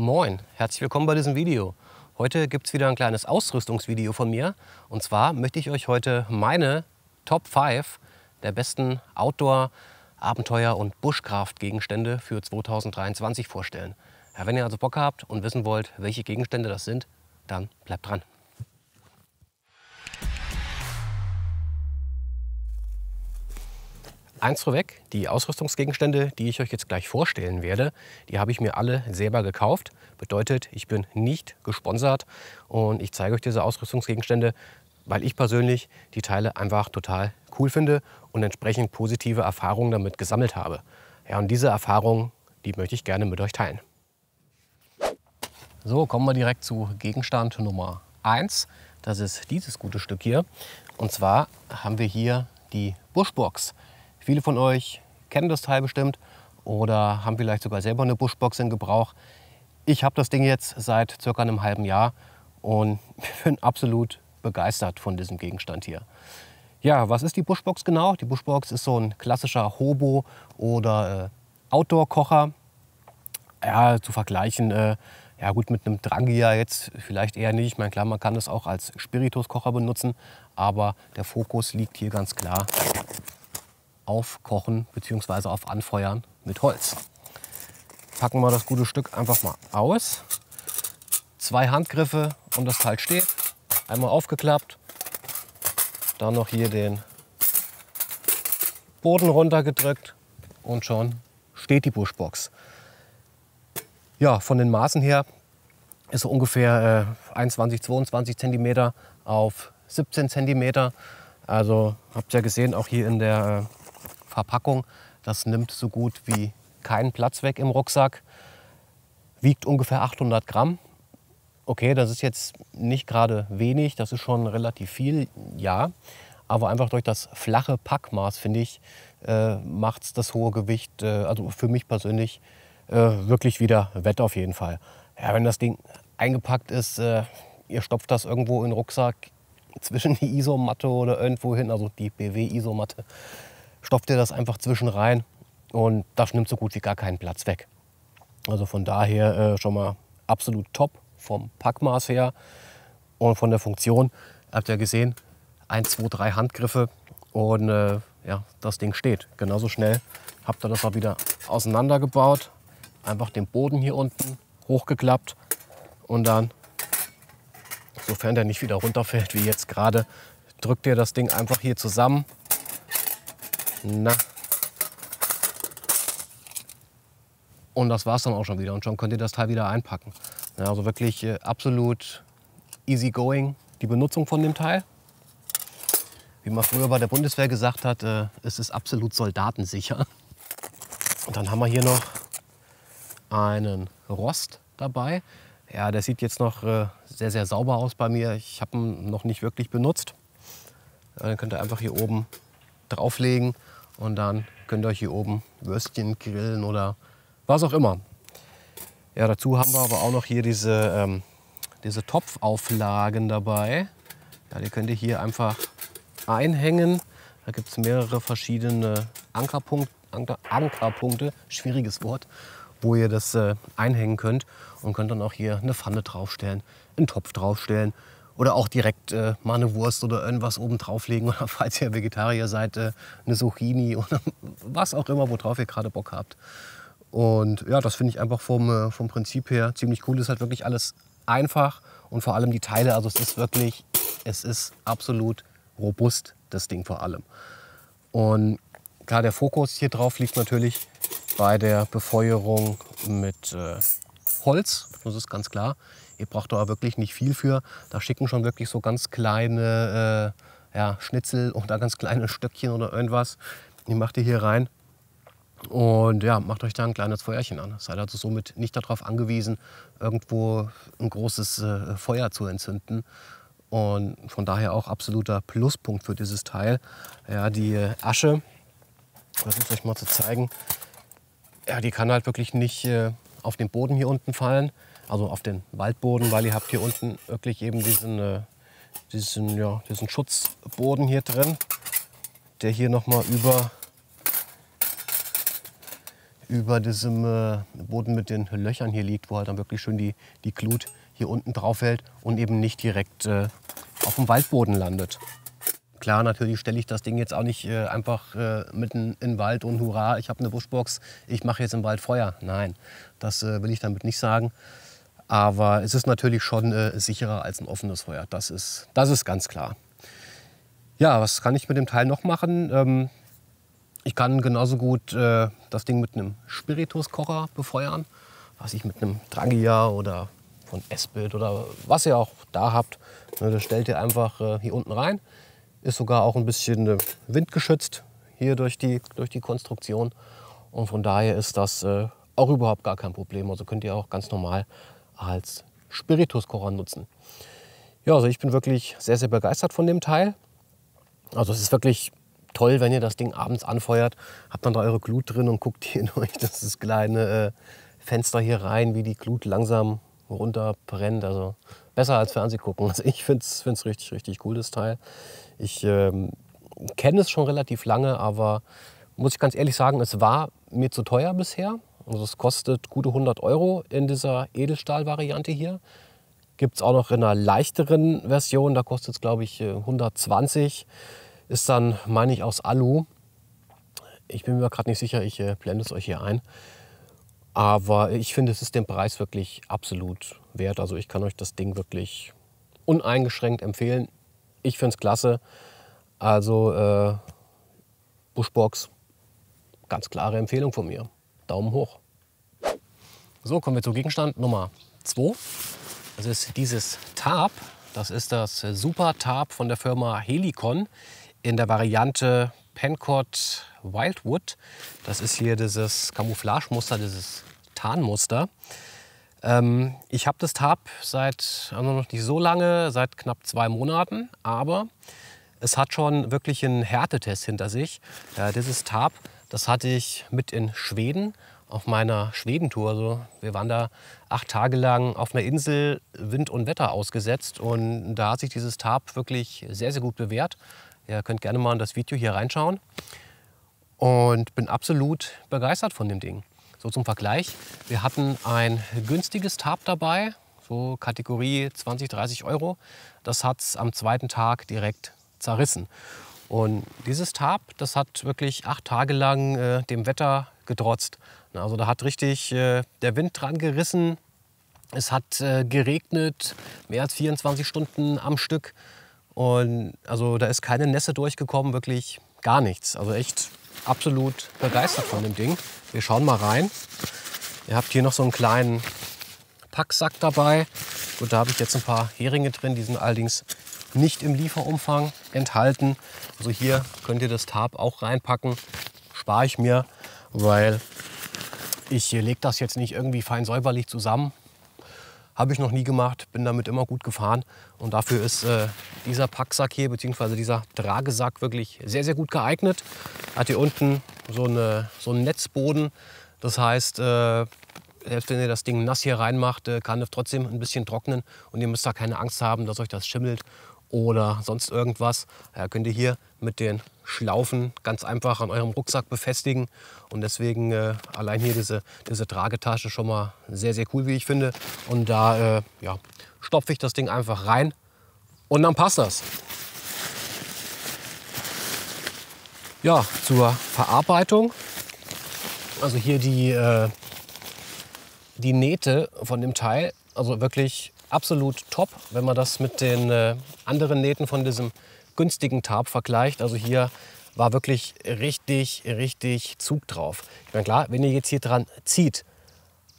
Moin, herzlich willkommen bei diesem Video. Heute gibt es wieder ein kleines Ausrüstungsvideo von mir. Und zwar möchte ich euch heute meine Top 5 der besten Outdoor- Abenteuer- und Bushcraft-Gegenstände für 2023 vorstellen. Ja, wenn ihr also Bock habt und wissen wollt, welche Gegenstände das sind, dann bleibt dran. Eins vorweg, die Ausrüstungsgegenstände, die ich euch jetzt gleich vorstellen werde, die habe ich mir alle selber gekauft. Bedeutet, ich bin nicht gesponsert und ich zeige euch diese Ausrüstungsgegenstände, weil ich persönlich die Teile einfach total cool finde und entsprechend positive Erfahrungen damit gesammelt habe. Ja, und diese Erfahrungen, die möchte ich gerne mit euch teilen. So, kommen wir direkt zu Gegenstand Nummer 1. Das ist dieses gute Stück hier. Und zwar haben wir hier die Buschbox. Viele von euch kennen das Teil bestimmt oder haben vielleicht sogar selber eine Buschbox in Gebrauch. Ich habe das Ding jetzt seit circa einem halben Jahr und bin absolut begeistert von diesem Gegenstand hier. Ja, was ist die Buschbox genau? Die Buschbox ist so ein klassischer Hobo oder äh, Outdoor-Kocher. Ja, zu vergleichen, äh, ja gut, mit einem Drangia jetzt vielleicht eher nicht. Ich meine, klar, man kann das auch als Spirituskocher benutzen, aber der Fokus liegt hier ganz klar aufkochen bzw. auf anfeuern mit Holz. Packen wir das gute Stück einfach mal aus. Zwei Handgriffe und das Teil steht. Einmal aufgeklappt. Dann noch hier den Boden runtergedrückt und schon steht die Buschbox. Ja, von den Maßen her ist so ungefähr äh, 21, 22 cm auf 17 cm. Also habt ihr ja gesehen, auch hier in der äh, Verpackung. Das nimmt so gut wie keinen Platz weg im Rucksack. Wiegt ungefähr 800 Gramm. Okay, das ist jetzt nicht gerade wenig, das ist schon relativ viel, ja. Aber einfach durch das flache Packmaß, finde ich, äh, macht das hohe Gewicht, äh, also für mich persönlich, äh, wirklich wieder wett auf jeden Fall. Ja, wenn das Ding eingepackt ist, äh, ihr stopft das irgendwo in den Rucksack zwischen die Isomatte oder irgendwo hin, also die BW-Isomatte, stopft ihr das einfach zwischen rein und das nimmt so gut wie gar keinen Platz weg. Also von daher äh, schon mal absolut top vom Packmaß her und von der Funktion. Habt ihr gesehen, 1, 2, 3 Handgriffe und äh, ja, das Ding steht. Genauso schnell habt ihr das mal wieder auseinandergebaut. Einfach den Boden hier unten hochgeklappt und dann, sofern der nicht wieder runterfällt wie jetzt gerade, drückt ihr das Ding einfach hier zusammen na. Und das war es dann auch schon wieder. Und schon könnt ihr das Teil wieder einpacken. Ja, also wirklich äh, absolut easy going die Benutzung von dem Teil. Wie man früher bei der Bundeswehr gesagt hat, äh, es ist absolut soldatensicher. Und dann haben wir hier noch einen Rost dabei. Ja, der sieht jetzt noch äh, sehr, sehr sauber aus bei mir. Ich habe ihn noch nicht wirklich benutzt. Äh, dann könnt ihr einfach hier oben drauflegen und dann könnt ihr euch hier oben Würstchen grillen oder was auch immer. Ja, dazu haben wir aber auch noch hier diese, ähm, diese Topfauflagen dabei. Ja, die könnt ihr hier einfach einhängen. Da gibt es mehrere verschiedene Ankerpunkt, Anker, Ankerpunkte, schwieriges Wort, wo ihr das äh, einhängen könnt und könnt dann auch hier eine Pfanne draufstellen, einen Topf draufstellen, oder auch direkt äh, mal eine Wurst oder irgendwas oben drauflegen. Oder falls ihr Vegetarier seid, äh, eine Zucchini oder was auch immer, worauf ihr gerade Bock habt. Und ja, das finde ich einfach vom, äh, vom Prinzip her ziemlich cool. Es ist halt wirklich alles einfach und vor allem die Teile. Also es ist wirklich, es ist absolut robust, das Ding vor allem. Und klar, der Fokus hier drauf liegt natürlich bei der Befeuerung mit äh, Holz. Das ist ganz klar. Ihr braucht da wirklich nicht viel für. Da schicken schon wirklich so ganz kleine äh, ja, Schnitzel oder ganz kleine Stöckchen oder irgendwas. Die macht ihr hier rein. Und ja, macht euch da ein kleines Feuerchen an. Seid also somit nicht darauf angewiesen, irgendwo ein großes äh, Feuer zu entzünden. Und von daher auch absoluter Pluspunkt für dieses Teil. Ja, die Asche, versuche euch mal zu zeigen, ja, die kann halt wirklich nicht äh, auf den Boden hier unten fallen also auf den Waldboden, weil ihr habt hier unten wirklich eben diesen, äh, diesen, ja, diesen Schutzboden hier drin, der hier nochmal über, über diesem äh, Boden mit den Löchern hier liegt, wo halt dann wirklich schön die, die Glut hier unten drauf hält und eben nicht direkt äh, auf dem Waldboden landet. Klar, natürlich stelle ich das Ding jetzt auch nicht äh, einfach äh, mitten in den Wald und hurra, ich habe eine Buschbox, ich mache jetzt im Wald Feuer. Nein, das äh, will ich damit nicht sagen. Aber es ist natürlich schon äh, sicherer als ein offenes Feuer. Das ist, das ist ganz klar. Ja, was kann ich mit dem Teil noch machen? Ähm, ich kann genauso gut äh, das Ding mit einem Spirituskocher befeuern, was ich mit einem Trangia oder von Esbild oder was ihr auch da habt. Ne, das stellt ihr einfach äh, hier unten rein. Ist sogar auch ein bisschen äh, windgeschützt hier durch die, durch die Konstruktion. Und von daher ist das äh, auch überhaupt gar kein Problem. Also könnt ihr auch ganz normal als Spirituskocher nutzen. Ja, also ich bin wirklich sehr, sehr begeistert von dem Teil. Also es ist wirklich toll, wenn ihr das Ding abends anfeuert, habt dann da eure Glut drin und guckt hier durch das kleine äh, Fenster hier rein, wie die Glut langsam runterbrennt. Also besser als Fernsehgucken. Also ich finde es richtig, richtig cool, das Teil. Ich ähm, kenne es schon relativ lange, aber muss ich ganz ehrlich sagen, es war mir zu teuer bisher. Also es kostet gute 100 Euro in dieser Edelstahl-Variante hier. Gibt es auch noch in einer leichteren Version, da kostet es glaube ich 120. Äh, ist dann, meine ich, aus Alu. Ich bin mir gerade nicht sicher, ich äh, blende es euch hier ein. Aber ich finde, es ist den Preis wirklich absolut wert. Also ich kann euch das Ding wirklich uneingeschränkt empfehlen. Ich finde es klasse. Also äh, Bushbox, ganz klare Empfehlung von mir. Daumen hoch. So, kommen wir zu Gegenstand Nummer 2. Das ist dieses Tarp. Das ist das Super Tarp von der Firma Helicon in der Variante Pencord Wildwood. Das ist hier dieses Camouflage-Muster, dieses Tarnmuster. Ähm, ich habe das Tarp seit also noch nicht so lange, seit knapp zwei Monaten, aber es hat schon wirklich einen Härtetest hinter sich. Äh, dieses Tarp das hatte ich mit in Schweden auf meiner Schwedentour. Also wir waren da acht Tage lang auf einer Insel Wind und Wetter ausgesetzt und da hat sich dieses Tarp wirklich sehr, sehr gut bewährt. Ihr könnt gerne mal in das Video hier reinschauen und bin absolut begeistert von dem Ding. So zum Vergleich, wir hatten ein günstiges Tarp dabei, so Kategorie 20, 30 Euro. Das hat es am zweiten Tag direkt zerrissen. Und dieses Tarp, das hat wirklich acht Tage lang äh, dem Wetter getrotzt. Also da hat richtig äh, der Wind dran gerissen. Es hat äh, geregnet, mehr als 24 Stunden am Stück. Und also da ist keine Nässe durchgekommen, wirklich gar nichts. Also echt absolut begeistert von dem Ding. Wir schauen mal rein. Ihr habt hier noch so einen kleinen Packsack dabei. Gut, da habe ich jetzt ein paar Heringe drin, die sind allerdings nicht im Lieferumfang enthalten. Also hier könnt ihr das Tarp auch reinpacken. Spare ich mir, weil ich lege das jetzt nicht irgendwie fein säuberlich zusammen. Habe ich noch nie gemacht, bin damit immer gut gefahren. Und dafür ist äh, dieser Packsack hier, bzw. dieser Tragesack wirklich sehr, sehr gut geeignet. Hat hier unten so, eine, so einen Netzboden. Das heißt, äh, selbst wenn ihr das Ding nass hier reinmacht, äh, kann es trotzdem ein bisschen trocknen und ihr müsst da keine Angst haben, dass euch das schimmelt oder sonst irgendwas, ja, könnt ihr hier mit den Schlaufen ganz einfach an eurem Rucksack befestigen. Und deswegen äh, allein hier diese, diese Tragetasche schon mal sehr, sehr cool, wie ich finde. Und da äh, ja, stopfe ich das Ding einfach rein und dann passt das. Ja, zur Verarbeitung. Also hier die, äh, die Nähte von dem Teil, also wirklich absolut top, wenn man das mit den äh, anderen Nähten von diesem günstigen Tarp vergleicht. Also hier war wirklich richtig, richtig Zug drauf. Ich meine, klar, wenn ihr jetzt hier dran zieht,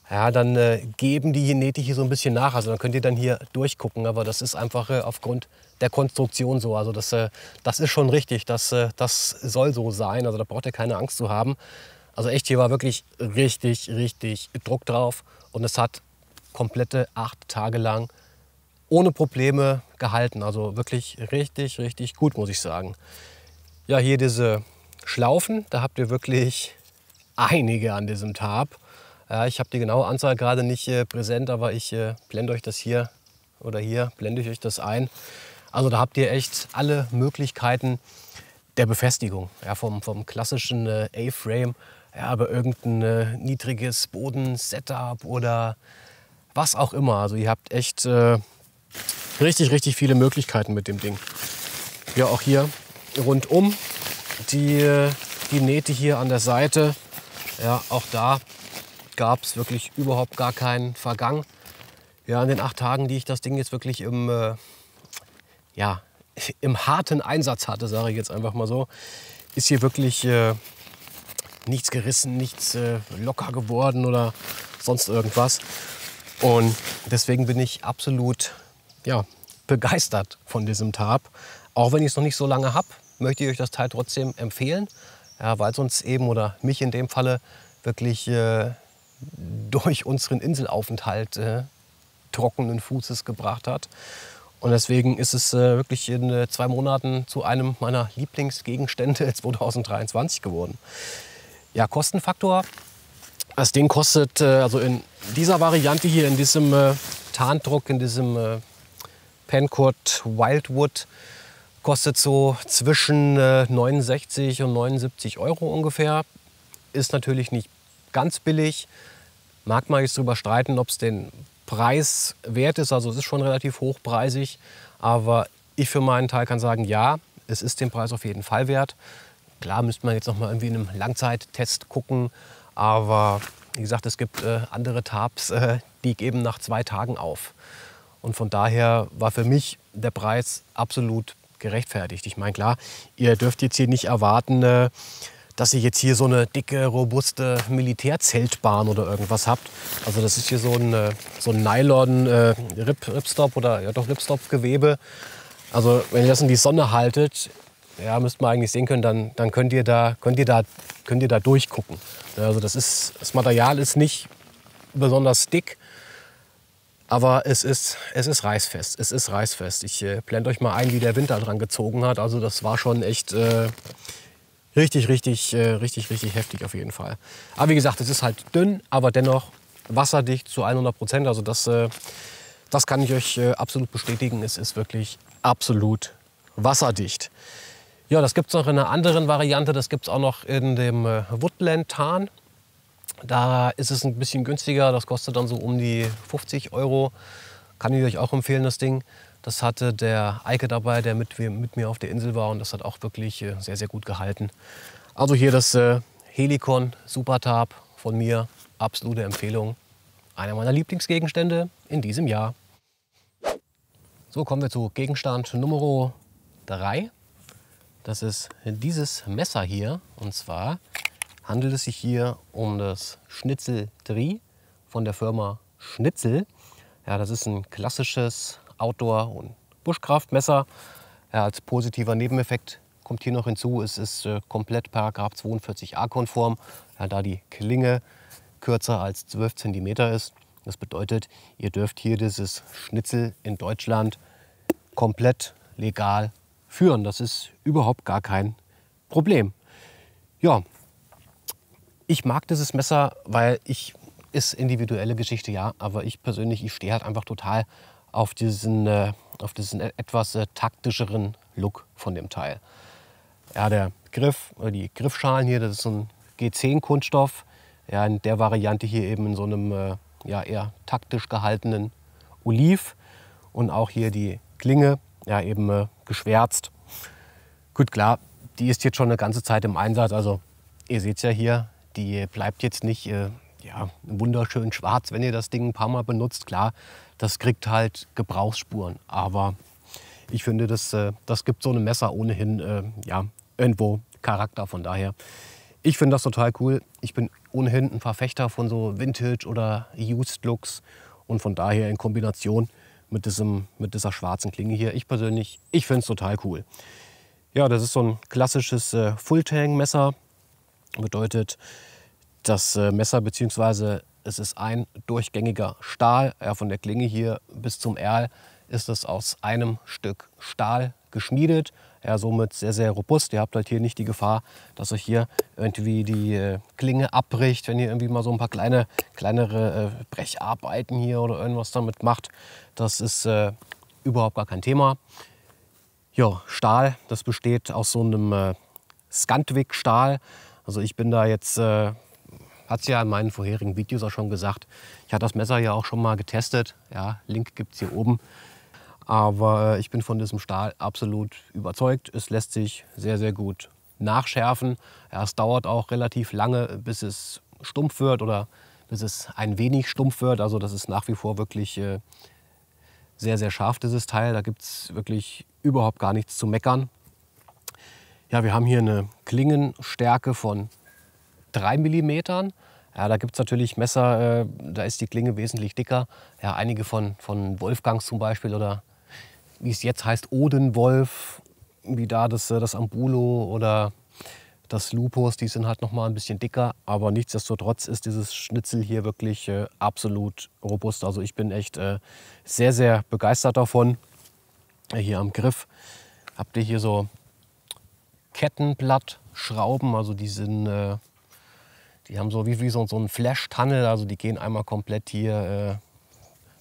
ja, dann äh, geben die Nähte hier so ein bisschen nach. Also dann könnt ihr dann hier durchgucken. Aber das ist einfach äh, aufgrund der Konstruktion so. Also das, äh, das ist schon richtig. Das, äh, das soll so sein. Also da braucht ihr keine Angst zu haben. Also echt, hier war wirklich richtig, richtig Druck drauf. Und es hat komplette acht Tage lang ohne Probleme gehalten. Also wirklich richtig, richtig gut, muss ich sagen. Ja, hier diese Schlaufen, da habt ihr wirklich einige an diesem Tarp. Äh, ich habe die genaue Anzahl gerade nicht äh, präsent, aber ich äh, blende euch das hier oder hier blende ich euch das ein. Also da habt ihr echt alle Möglichkeiten der Befestigung. Ja, vom, vom klassischen äh, A-Frame ja, aber irgendein äh, niedriges Bodensetup oder was auch immer. Also ihr habt echt äh, richtig, richtig viele Möglichkeiten mit dem Ding. Ja, auch hier rundum die, die Nähte hier an der Seite. Ja, auch da gab es wirklich überhaupt gar keinen Vergang. Ja, in den acht Tagen, die ich das Ding jetzt wirklich im, äh, ja, im harten Einsatz hatte, sage ich jetzt einfach mal so, ist hier wirklich äh, nichts gerissen, nichts äh, locker geworden oder sonst irgendwas. Und deswegen bin ich absolut ja, begeistert von diesem Tarp. Auch wenn ich es noch nicht so lange habe, möchte ich euch das Teil trotzdem empfehlen, ja, weil es uns eben oder mich in dem Falle wirklich äh, durch unseren Inselaufenthalt äh, trockenen Fußes gebracht hat. Und deswegen ist es äh, wirklich in äh, zwei Monaten zu einem meiner Lieblingsgegenstände 2023 geworden. Ja, Kostenfaktor das Ding kostet, äh, also in dieser Variante hier, in diesem äh, Tarndruck, in diesem äh, Pencord Wildwood, kostet so zwischen äh, 69 und 79 Euro ungefähr. Ist natürlich nicht ganz billig. Mag man jetzt darüber streiten, ob es den Preis wert ist. Also es ist schon relativ hochpreisig. Aber ich für meinen Teil kann sagen, ja, es ist den Preis auf jeden Fall wert. Klar müsste man jetzt noch mal irgendwie in einem Langzeittest gucken, aber wie gesagt, es gibt äh, andere Tabs, äh, die geben nach zwei Tagen auf. Und von daher war für mich der Preis absolut gerechtfertigt. Ich meine, klar, ihr dürft jetzt hier nicht erwarten, äh, dass ihr jetzt hier so eine dicke, robuste Militärzeltbahn oder irgendwas habt. Also das ist hier so ein, äh, so ein Nylon-Ripstop äh, -Rip oder ja doch Ripstop-Gewebe. Also wenn ihr das in die Sonne haltet, ja, müsst man eigentlich sehen können, dann, dann könnt, ihr da, könnt, ihr da, könnt ihr da durchgucken. Also das, ist, das Material ist nicht besonders dick, aber es ist, es ist reißfest. Es ist reißfest. Ich äh, blende euch mal ein, wie der Winter dran gezogen hat. Also das war schon echt äh, richtig, richtig, äh, richtig, richtig heftig auf jeden Fall. Aber wie gesagt, es ist halt dünn, aber dennoch wasserdicht zu 100 Prozent. Also das, äh, das kann ich euch äh, absolut bestätigen. Es ist wirklich absolut wasserdicht. Ja, das gibt es noch in einer anderen Variante. Das gibt es auch noch in dem äh, Woodland-Tarn. Da ist es ein bisschen günstiger. Das kostet dann so um die 50 Euro. Kann ich euch auch empfehlen, das Ding. Das hatte der Eike dabei, der mit, mit mir auf der Insel war. Und das hat auch wirklich äh, sehr, sehr gut gehalten. Also hier das äh, Helikon Supertab von mir. Absolute Empfehlung. Einer meiner Lieblingsgegenstände in diesem Jahr. So kommen wir zu Gegenstand Nummer 3. Das ist dieses Messer hier. Und zwar handelt es sich hier um das Schnitzel Tri von der Firma Schnitzel. Ja, das ist ein klassisches Outdoor- und Buschkraftmesser. Ja, als positiver Nebeneffekt kommt hier noch hinzu, es ist äh, komplett Paragraph 42a konform, ja, da die Klinge kürzer als 12 cm ist. Das bedeutet, ihr dürft hier dieses Schnitzel in Deutschland komplett legal führen. Das ist überhaupt gar kein Problem. Ja, ich mag dieses Messer, weil ich ist individuelle Geschichte, ja, aber ich persönlich, ich stehe halt einfach total auf diesen, äh, auf diesen etwas äh, taktischeren Look von dem Teil. Ja, der Griff, die Griffschalen hier, das ist so ein G10-Kunststoff. Ja, in der Variante hier eben in so einem äh, ja, eher taktisch gehaltenen Oliv. Und auch hier die Klinge, ja eben äh, geschwärzt. Gut, klar, die ist jetzt schon eine ganze Zeit im Einsatz. Also ihr seht es ja hier, die bleibt jetzt nicht äh, ja, wunderschön schwarz, wenn ihr das Ding ein paar Mal benutzt. Klar, das kriegt halt Gebrauchsspuren. Aber ich finde, das, äh, das gibt so einem Messer ohnehin äh, ja, irgendwo Charakter. Von daher, ich finde das total cool. Ich bin ohnehin ein Verfechter von so Vintage oder Used Looks. Und von daher in Kombination mit, diesem, mit dieser schwarzen Klinge hier. Ich persönlich, ich finde es total cool. Ja, das ist so ein klassisches äh, tang messer Bedeutet, das äh, Messer bzw. es ist ein durchgängiger Stahl. Ja, von der Klinge hier bis zum Erl ist es aus einem Stück Stahl geschmiedet ja, somit sehr, sehr robust. Ihr habt halt hier nicht die Gefahr, dass euch hier irgendwie die äh, Klinge abbricht, wenn ihr irgendwie mal so ein paar kleine, kleinere äh, Brecharbeiten hier oder irgendwas damit macht. Das ist äh, überhaupt gar kein Thema. Ja, Stahl, das besteht aus so einem äh, Scantwig-Stahl. Also ich bin da jetzt, äh, hat es ja in meinen vorherigen Videos auch schon gesagt, ich hatte das Messer ja auch schon mal getestet. Ja, Link gibt es hier oben. Aber äh, ich bin von diesem Stahl absolut überzeugt. Es lässt sich sehr, sehr gut nachschärfen. Ja, es dauert auch relativ lange, bis es stumpf wird oder bis es ein wenig stumpf wird. Also das ist nach wie vor wirklich äh, sehr, sehr scharf, dieses Teil. Da gibt es wirklich überhaupt gar nichts zu meckern. Ja, wir haben hier eine Klingenstärke von 3 mm. Ja, da gibt es natürlich Messer, äh, da ist die Klinge wesentlich dicker. Ja, einige von, von Wolfgangs zum Beispiel oder wie es jetzt heißt, Odenwolf, wie da das, äh, das Ambulo oder das Lupus, die sind halt noch mal ein bisschen dicker, aber nichtsdestotrotz ist dieses Schnitzel hier wirklich äh, absolut robust. Also ich bin echt äh, sehr, sehr begeistert davon. Äh, hier am Griff habt ihr hier so Kettenblattschrauben, also die sind, äh, die haben so wie, wie so, so ein Flash-Tunnel, also die gehen einmal komplett hier äh,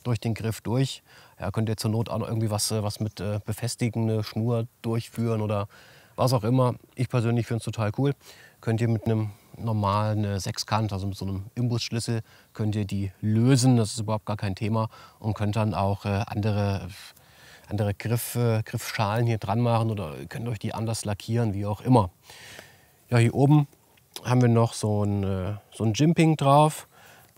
durch den Griff durch. Ja, könnt ihr zur Not auch noch irgendwie was, äh, was mit äh, befestigen, Schnur durchführen oder was auch immer. Ich persönlich finde es total cool. Könnt ihr mit einem normalen äh, Sechskant, also mit so einem Imbusschlüssel, könnt ihr die lösen. Das ist überhaupt gar kein Thema und könnt dann auch äh, andere, andere Griff, äh, Griffschalen hier dran machen oder könnt euch die anders lackieren, wie auch immer. Ja, hier oben haben wir noch so ein, äh, so ein Jimping drauf,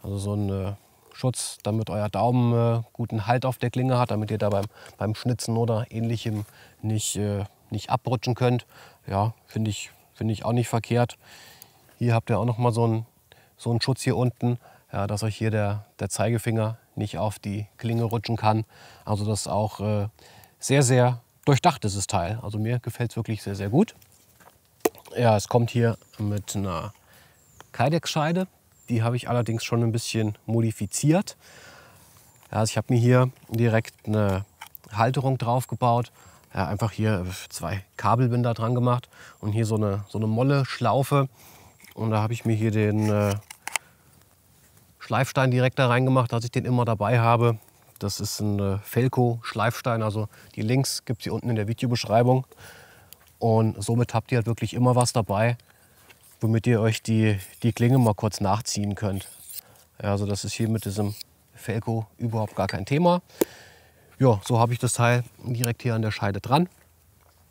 also so ein Schutz, damit euer Daumen äh, guten Halt auf der Klinge hat, damit ihr da beim, beim Schnitzen oder ähnlichem nicht, äh, nicht abrutschen könnt. Ja, finde ich, find ich auch nicht verkehrt. Hier habt ihr auch noch mal so einen, so einen Schutz hier unten, ja, dass euch hier der, der Zeigefinger nicht auf die Klinge rutschen kann. Also das ist auch äh, sehr, sehr durchdacht, dieses Teil. Also mir gefällt es wirklich sehr, sehr gut. Ja, es kommt hier mit einer Kydex-Scheide die habe ich allerdings schon ein bisschen modifiziert. Also ich habe mir hier direkt eine Halterung drauf gebaut. Ja, einfach hier zwei Kabelbinder dran gemacht und hier so eine, so eine Molle-Schlaufe. Und da habe ich mir hier den äh, Schleifstein direkt da reingemacht, dass ich den immer dabei habe. Das ist ein äh, Felco-Schleifstein, also die Links gibt es hier unten in der Videobeschreibung. Und somit habt ihr halt wirklich immer was dabei, womit ihr euch die, die Klinge mal kurz nachziehen könnt. also das ist hier mit diesem Felco überhaupt gar kein Thema. Ja, so habe ich das Teil direkt hier an der Scheide dran.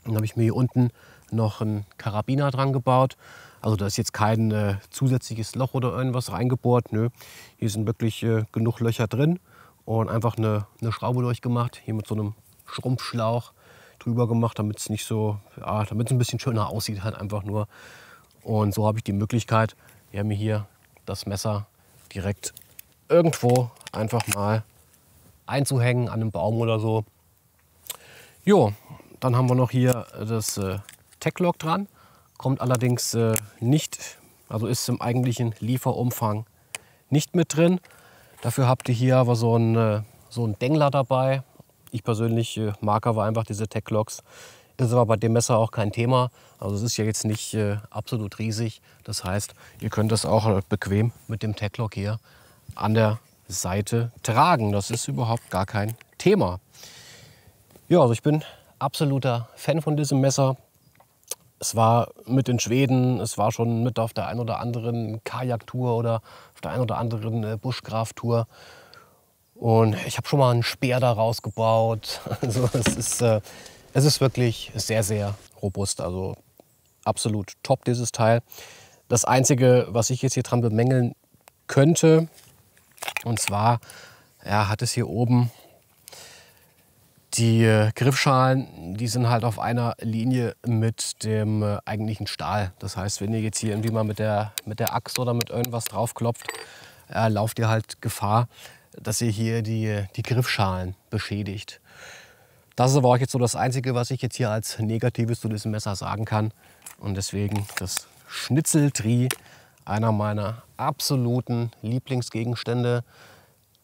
Dann habe ich mir hier unten noch einen Karabiner dran gebaut. Also da ist jetzt kein äh, zusätzliches Loch oder irgendwas reingebohrt. Nö, hier sind wirklich äh, genug Löcher drin und einfach eine, eine Schraube durchgemacht. Hier mit so einem Schrumpfschlauch drüber gemacht, damit es nicht so, ja, damit es ein bisschen schöner aussieht halt einfach nur. Und so habe ich die Möglichkeit, ja, mir hier das Messer direkt irgendwo einfach mal einzuhängen an einem Baum oder so. Jo, dann haben wir noch hier das äh, Techlock dran. Kommt allerdings äh, nicht, also ist im eigentlichen Lieferumfang nicht mit drin. Dafür habt ihr hier aber so einen, äh, so Dengler dabei. Ich persönlich äh, mag aber einfach diese Techlocks. Das ist aber bei dem Messer auch kein Thema. Also es ist ja jetzt nicht äh, absolut riesig. Das heißt, ihr könnt das auch äh, bequem mit dem Techlock hier an der Seite tragen. Das ist überhaupt gar kein Thema. Ja, also ich bin absoluter Fan von diesem Messer. Es war mit in Schweden, es war schon mit auf der einen oder anderen Kajaktour oder auf der einen oder anderen äh, Buschgraftour. Und ich habe schon mal einen Speer daraus gebaut. Also es ist äh, es ist wirklich sehr, sehr robust. Also absolut top, dieses Teil. Das Einzige, was ich jetzt hier dran bemängeln könnte, und zwar ja, hat es hier oben die äh, Griffschalen, die sind halt auf einer Linie mit dem äh, eigentlichen Stahl. Das heißt, wenn ihr jetzt hier irgendwie mal mit der, mit der Axt oder mit irgendwas draufklopft, äh, lauft ihr halt Gefahr, dass ihr hier die, äh, die Griffschalen beschädigt. Das ist aber auch jetzt so das Einzige, was ich jetzt hier als Negatives zu diesem Messer sagen kann. Und deswegen das Schnitzeltri, einer meiner absoluten Lieblingsgegenstände,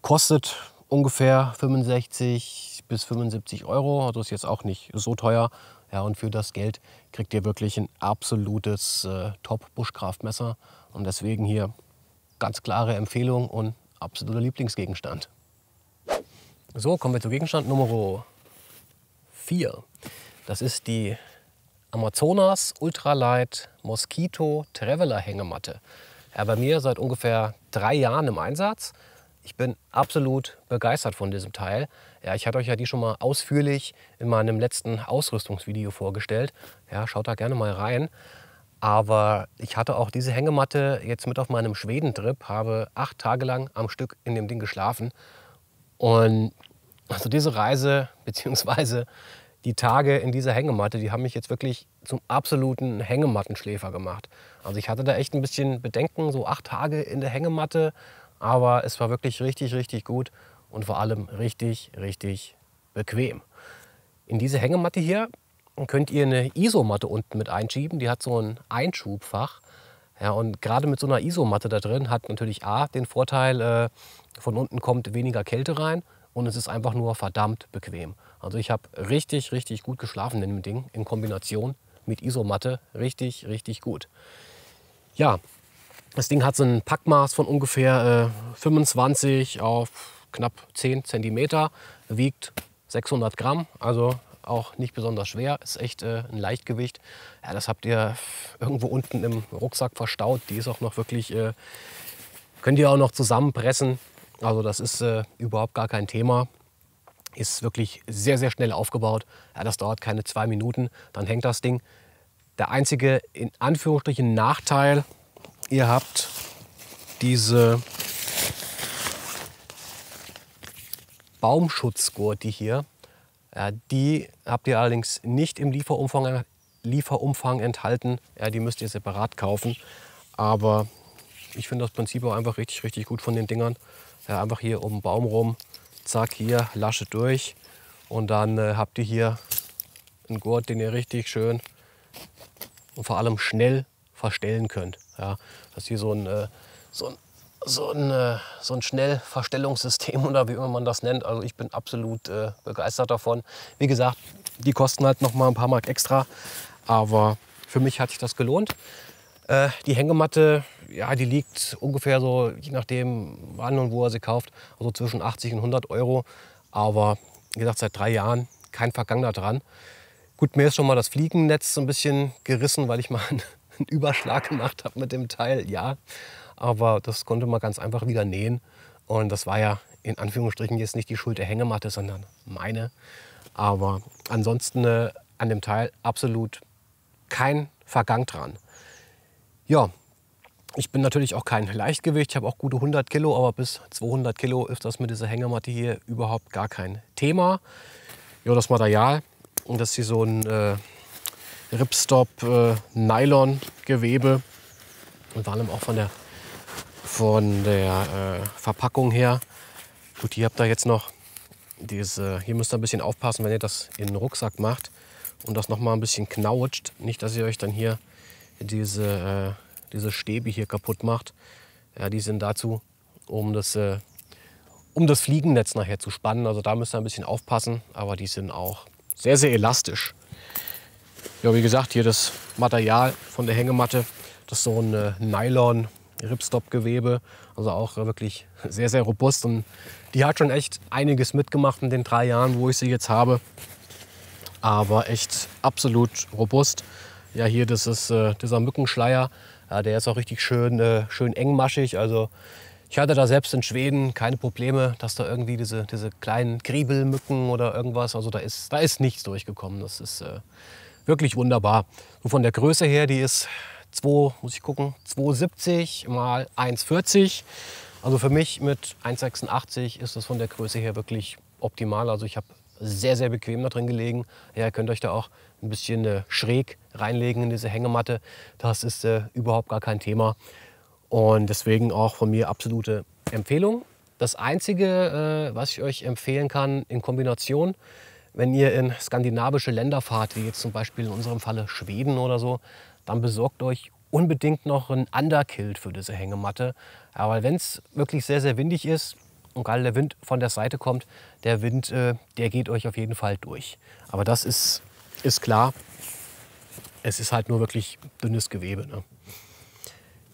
kostet ungefähr 65 bis 75 Euro. Also ist jetzt auch nicht so teuer. Ja, und für das Geld kriegt ihr wirklich ein absolutes äh, Top-Buschkraftmesser. Und deswegen hier ganz klare Empfehlung und absoluter Lieblingsgegenstand. So, kommen wir zu Gegenstand Nummer 4. Das ist die Amazonas Ultralight Mosquito Traveler Hängematte. Ja, bei mir seit ungefähr drei Jahren im Einsatz. Ich bin absolut begeistert von diesem Teil. Ja, ich hatte euch ja die schon mal ausführlich in meinem letzten Ausrüstungsvideo vorgestellt. Ja, schaut da gerne mal rein. Aber ich hatte auch diese Hängematte jetzt mit auf meinem Schweden-Trip, habe acht Tage lang am Stück in dem Ding geschlafen. Und also diese Reise bzw. die Tage in dieser Hängematte, die haben mich jetzt wirklich zum absoluten Hängemattenschläfer gemacht. Also ich hatte da echt ein bisschen Bedenken, so acht Tage in der Hängematte, aber es war wirklich richtig, richtig gut und vor allem richtig, richtig bequem. In diese Hängematte hier könnt ihr eine Isomatte unten mit einschieben, die hat so ein Einschubfach. Ja, und gerade mit so einer Isomatte da drin hat natürlich A den Vorteil, äh, von unten kommt weniger Kälte rein und es ist einfach nur verdammt bequem. Also ich habe richtig, richtig gut geschlafen in dem Ding in Kombination mit Isomatte. Richtig, richtig gut. Ja, das Ding hat so ein Packmaß von ungefähr äh, 25 auf knapp 10 cm, wiegt 600 Gramm, also auch nicht besonders schwer, ist echt äh, ein Leichtgewicht. Ja, das habt ihr irgendwo unten im Rucksack verstaut, die ist auch noch wirklich, äh, könnt ihr auch noch zusammenpressen, also das ist äh, überhaupt gar kein Thema. Ist wirklich sehr, sehr schnell aufgebaut. Ja, das dauert keine zwei Minuten, dann hängt das Ding. Der einzige, in Anführungsstrichen, Nachteil, ihr habt diese Baumschutzgurte hier. Ja, die habt ihr allerdings nicht im Lieferumfang, Lieferumfang enthalten. Ja, die müsst ihr separat kaufen. Aber ich finde das Prinzip auch einfach richtig, richtig gut von den Dingern. Ja, einfach hier um den Baum rum, zack, hier, Lasche durch. Und dann äh, habt ihr hier einen Gurt, den ihr richtig schön und vor allem schnell verstellen könnt. Ja, ist hier so ein, äh, so ein so ein, äh, so ein Schnellverstellungssystem oder wie immer man das nennt. Also ich bin absolut äh, begeistert davon. Wie gesagt, die kosten halt noch mal ein paar Mark extra, aber für mich hat sich das gelohnt. Äh, die Hängematte ja, die liegt ungefähr so, je nachdem wann und wo er sie kauft, also zwischen 80 und 100 Euro. Aber wie gesagt, seit drei Jahren kein Vergangener dran. Gut, mir ist schon mal das Fliegennetz so ein bisschen gerissen, weil ich mal einen Überschlag gemacht habe mit dem Teil, ja. Aber das konnte man ganz einfach wieder nähen. Und das war ja in Anführungsstrichen jetzt nicht die Schuld der Hängematte, sondern meine. Aber ansonsten äh, an dem Teil absolut kein Vergang dran. Ja, ich bin natürlich auch kein Leichtgewicht, ich habe auch gute 100 Kilo, aber bis 200 Kilo ist das mit dieser Hängematte hier überhaupt gar kein Thema. Ja, das Material, das ist hier so ein äh, Ripstop-Nylon-Gewebe äh, und vor allem auch von der, von der äh, Verpackung her. Gut, hier habt ihr jetzt noch diese, hier müsst ihr ein bisschen aufpassen, wenn ihr das in den Rucksack macht und das nochmal ein bisschen knautscht. Nicht, dass ihr euch dann hier diese äh, diese Stäbe hier kaputt macht. Ja, die sind dazu, um das, äh, um das Fliegennetz nachher zu spannen. Also da müsst ihr ein bisschen aufpassen, aber die sind auch sehr, sehr elastisch. Ja, wie gesagt, hier das Material von der Hängematte, das ist so ein äh, Nylon Ripstop-Gewebe, also auch wirklich sehr, sehr robust und die hat schon echt einiges mitgemacht in den drei Jahren, wo ich sie jetzt habe, aber echt absolut robust. Ja, hier das ist äh, dieser Mückenschleier, ja, der ist auch richtig schön, äh, schön engmaschig. Also ich hatte da selbst in Schweden keine Probleme, dass da irgendwie diese, diese kleinen Griebelmücken oder irgendwas, also da ist, da ist nichts durchgekommen. Das ist äh, wirklich wunderbar. So von der Größe her, die ist 2, muss ich gucken, 270 mal 140. Also für mich mit 1,86 ist das von der Größe her wirklich optimal. Also ich habe sehr, sehr bequem da drin gelegen. Ja, ihr könnt euch da auch ein bisschen äh, schräg reinlegen in diese Hängematte. Das ist äh, überhaupt gar kein Thema. Und deswegen auch von mir absolute Empfehlung. Das Einzige, äh, was ich euch empfehlen kann in Kombination, wenn ihr in skandinavische Länder fahrt, wie jetzt zum Beispiel in unserem Falle Schweden oder so, dann besorgt euch unbedingt noch ein Underkilt für diese Hängematte. Aber wenn es wirklich sehr, sehr windig ist, und gerade der Wind von der Seite kommt, der Wind, äh, der geht euch auf jeden Fall durch. Aber das ist, ist klar. Es ist halt nur wirklich dünnes Gewebe. Ne?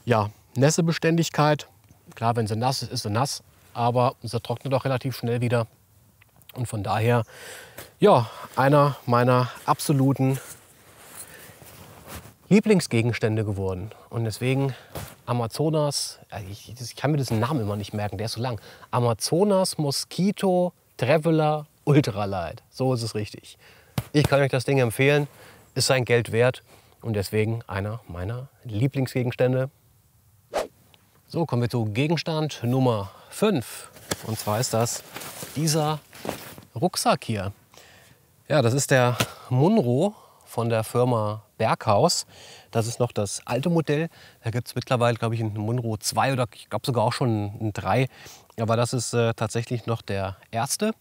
Ja, Nässebeständigkeit. Klar, wenn sie nass ist, ist sie nass. Aber sie trocknet auch relativ schnell wieder. Und von daher, ja, einer meiner absoluten Lieblingsgegenstände geworden. Und deswegen Amazonas, äh, ich, ich kann mir diesen Namen immer nicht merken, der ist so lang. Amazonas Mosquito Traveler Ultralight. So ist es richtig. Ich kann euch das Ding empfehlen, ist sein Geld wert und deswegen einer meiner Lieblingsgegenstände. So, kommen wir zu Gegenstand Nummer 5. Und zwar ist das dieser Rucksack hier. Ja, das ist der Munro von der Firma Berghaus. Das ist noch das alte Modell. Da gibt es mittlerweile, glaube ich, einen Munro 2 oder ich glaube sogar auch schon einen 3. Aber das ist äh, tatsächlich noch der erste.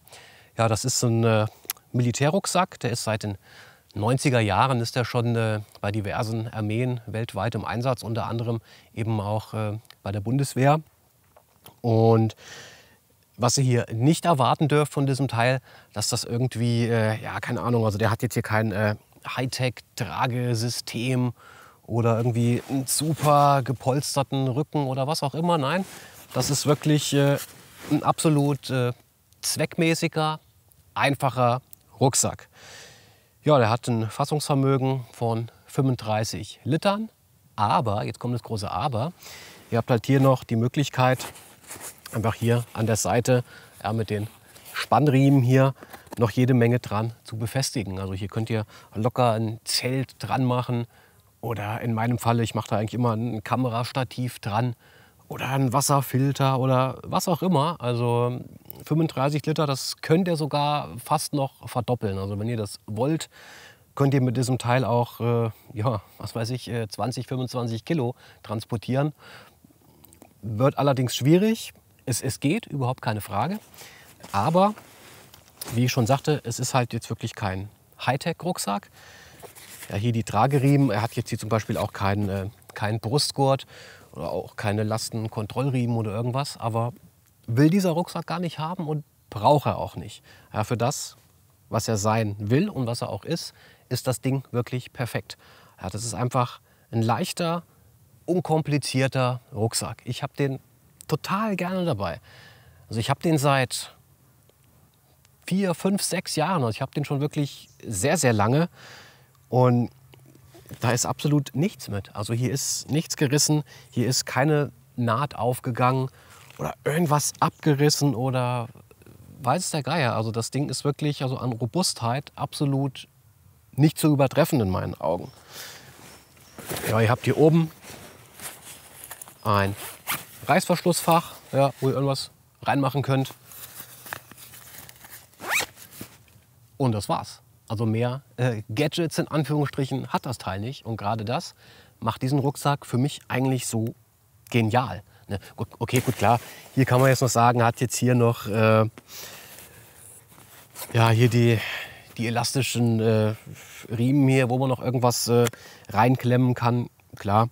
Ja, das ist so ein äh, Militärrucksack. Der ist seit den 90er Jahren ist er schon äh, bei diversen Armeen weltweit im Einsatz, unter anderem eben auch äh, bei der Bundeswehr. Und was ihr hier nicht erwarten dürft von diesem Teil, dass das irgendwie, äh, ja, keine Ahnung, also der hat jetzt hier kein äh, Hightech-Tragesystem oder irgendwie einen super gepolsterten Rücken oder was auch immer. Nein, das ist wirklich äh, ein absolut äh, zweckmäßiger, einfacher Rucksack. Ja, der hat ein Fassungsvermögen von 35 Litern. Aber, jetzt kommt das große Aber, ihr habt halt hier noch die Möglichkeit, einfach hier an der Seite ja, mit den Spannriemen hier noch jede Menge dran zu befestigen. Also hier könnt ihr locker ein Zelt dran machen oder in meinem Fall, ich mache da eigentlich immer ein Kamerastativ dran oder ein Wasserfilter oder was auch immer. Also 35 Liter, das könnt ihr sogar fast noch verdoppeln. Also wenn ihr das wollt, könnt ihr mit diesem Teil auch, äh, ja, was weiß ich, 20, äh, 25 Kilo transportieren. Wird allerdings schwierig. Es, es geht, überhaupt keine Frage. Aber wie ich schon sagte, es ist halt jetzt wirklich kein Hightech-Rucksack. Ja, hier die Trageriemen, er hat jetzt hier zum Beispiel auch keinen äh, kein Brustgurt oder auch keine Lastenkontrollriemen oder irgendwas, aber will dieser Rucksack gar nicht haben und braucht er auch nicht. Ja, für das, was er sein will und was er auch ist, ist das Ding wirklich perfekt. Ja, das ist einfach ein leichter, unkomplizierter Rucksack. Ich habe den total gerne dabei. Also ich habe den seit vier, fünf, sechs Jahren. Also ich habe den schon wirklich sehr, sehr lange. Und da ist absolut nichts mit. Also hier ist nichts gerissen, hier ist keine Naht aufgegangen oder irgendwas abgerissen oder weiß es der Geier. Also das Ding ist wirklich also an Robustheit absolut nicht zu übertreffen in meinen Augen. Ja, ihr habt hier oben ein Reißverschlussfach, ja, wo ihr irgendwas reinmachen könnt. Und das war's. Also mehr äh, Gadgets in Anführungsstrichen hat das Teil nicht. Und gerade das macht diesen Rucksack für mich eigentlich so genial. Ne? Okay, gut, klar. Hier kann man jetzt noch sagen, hat jetzt hier noch äh, ja, hier die, die elastischen äh, Riemen hier, wo man noch irgendwas äh, reinklemmen kann. Klar.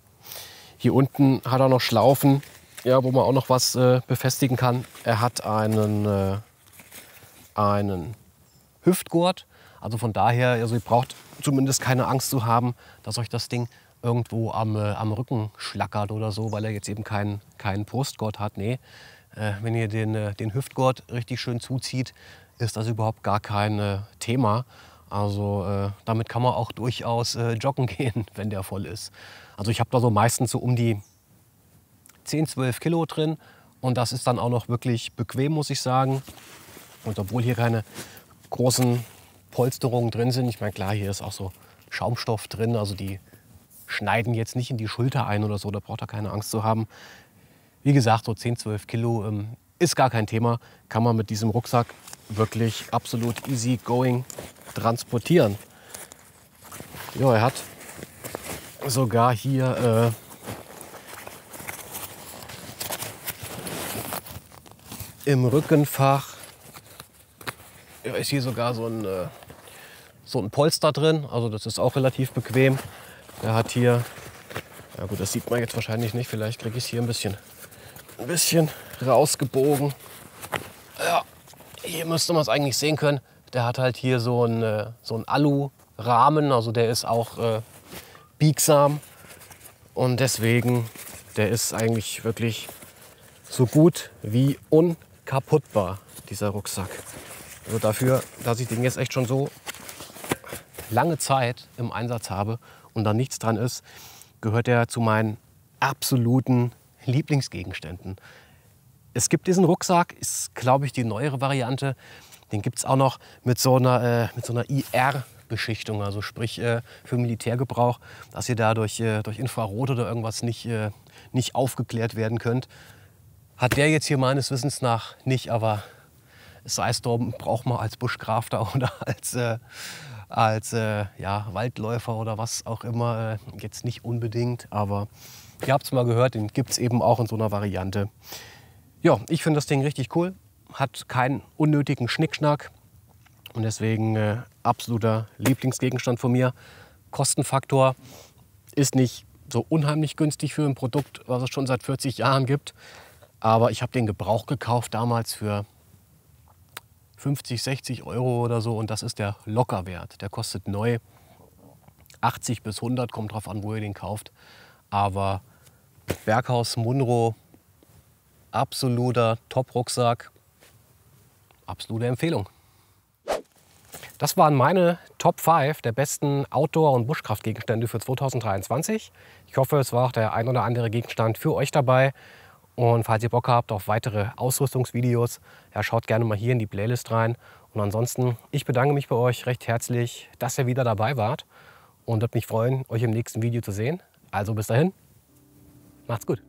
Hier unten hat er noch Schlaufen, ja, wo man auch noch was äh, befestigen kann. Er hat einen, äh, einen Hüftgurt. Also von daher, also ihr braucht zumindest keine Angst zu haben, dass euch das Ding irgendwo am, äh, am Rücken schlackert oder so, weil er jetzt eben keinen kein Brustgurt hat. Nee, äh, wenn ihr den, äh, den Hüftgurt richtig schön zuzieht, ist das überhaupt gar kein äh, Thema. Also äh, damit kann man auch durchaus äh, joggen gehen, wenn der voll ist. Also ich habe da so meistens so um die 10, 12 Kilo drin und das ist dann auch noch wirklich bequem, muss ich sagen. Und obwohl hier keine großen Polsterungen drin sind. Ich meine, klar, hier ist auch so Schaumstoff drin, also die schneiden jetzt nicht in die Schulter ein oder so, da braucht er keine Angst zu haben. Wie gesagt, so 10, 12 Kilo ähm, ist gar kein Thema, kann man mit diesem Rucksack wirklich absolut easy going transportieren. Ja, er hat sogar hier äh, im Rückenfach ist hier sogar so ein, äh, so ein Polster drin. Also das ist auch relativ bequem. Er hat hier, ja gut, das sieht man jetzt wahrscheinlich nicht. Vielleicht kriege ich es hier ein bisschen, ein bisschen rausgebogen. Ja, hier müsste man es eigentlich sehen können. Der hat halt hier so einen, äh, so einen Alu-Rahmen. Also der ist auch äh, biegsam. Und deswegen, der ist eigentlich wirklich so gut wie unkaputtbar, dieser Rucksack. Also dafür, dass ich den jetzt echt schon so lange Zeit im Einsatz habe und da nichts dran ist, gehört er zu meinen absoluten Lieblingsgegenständen. Es gibt diesen Rucksack, ist glaube ich die neuere Variante. Den gibt es auch noch mit so einer, äh, so einer IR. Beschichtung, also sprich äh, für Militärgebrauch, dass ihr da durch, äh, durch Infrarot oder irgendwas nicht, äh, nicht aufgeklärt werden könnt. Hat der jetzt hier meines Wissens nach nicht, aber sei braucht man als Buschkrafter oder als, äh, als äh, ja, Waldläufer oder was auch immer, äh, jetzt nicht unbedingt, aber ihr habt es mal gehört, den gibt es eben auch in so einer Variante. Ja, ich finde das Ding richtig cool, hat keinen unnötigen Schnickschnack und deswegen äh, absoluter Lieblingsgegenstand von mir. Kostenfaktor ist nicht so unheimlich günstig für ein Produkt, was es schon seit 40 Jahren gibt. Aber ich habe den Gebrauch gekauft damals für 50, 60 Euro oder so und das ist der Lockerwert. Der kostet neu 80 bis 100, kommt drauf an, wo ihr den kauft. Aber Berghaus Munro, absoluter Top-Rucksack, absolute Empfehlung. Das waren meine Top 5 der besten Outdoor- und Buschkraftgegenstände für 2023. Ich hoffe, es war auch der ein oder andere Gegenstand für euch dabei und falls ihr Bock habt auf weitere Ausrüstungsvideos, ja, schaut gerne mal hier in die Playlist rein. Und ansonsten, ich bedanke mich bei euch recht herzlich, dass ihr wieder dabei wart und würde mich freuen, euch im nächsten Video zu sehen. Also bis dahin, macht's gut.